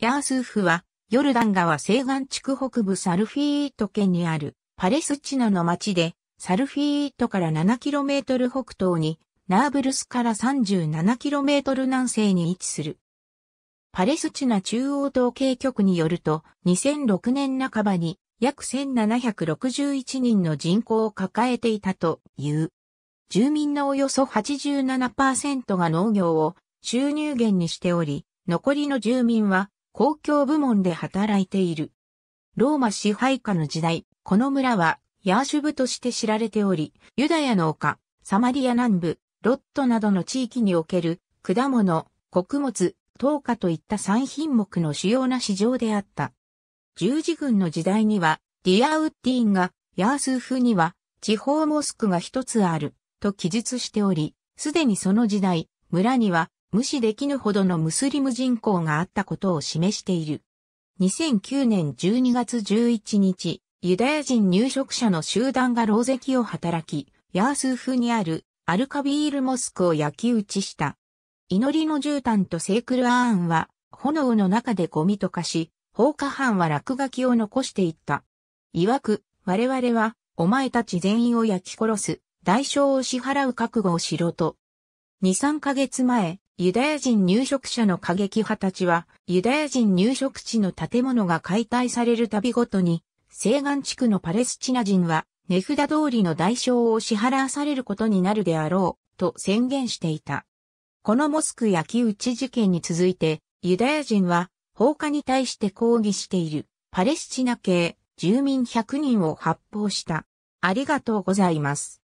ヤースーフは、ヨルダン川西岸地区北部サルフィート県にあるパレスチナの町で、サルフィートから 7km 北東に、ナーブルスから 37km 南西に位置する。パレスチナ中央統計局によると、2006年半ばに約1761人の人口を抱えていたという。住民のおよそ87%が農業を収入源にしており、残りの住民は公共部門で働いている。ローマ支配下の時代、この村はヤーシュブとして知られており、ユダヤの丘、サマリア南部、ロットなどの地域における果物、穀物、糖化といった3品目の主要な市場であった。十字軍の時代には、ディアウッディーンが、ヤースーフには、地方モスクが一つある、と記述しており、すでにその時代、村には、無視できぬほどのムスリム人口があったことを示している。2009年12月11日、ユダヤ人入植者の集団が牢石を働き、ヤースーフにあるアルカビールモスクを焼き打ちした。祈りの絨毯とセークルアーンは炎の中でゴミと化し、放火犯は落書きを残していった。曰く、我々はお前たち全員を焼き殺す、代償を支払う覚悟をしろと。2、3ヶ月前、ユダヤ人入植者の過激派たちは、ユダヤ人入植地の建物が解体されるたびごとに、西岸地区のパレスチナ人は、値札通りの代償を支払わされることになるであろう、と宣言していた。このモスク焼き討ち事件に続いて、ユダヤ人は、放火に対して抗議している、パレスチナ系、住民100人を発砲した。ありがとうございます。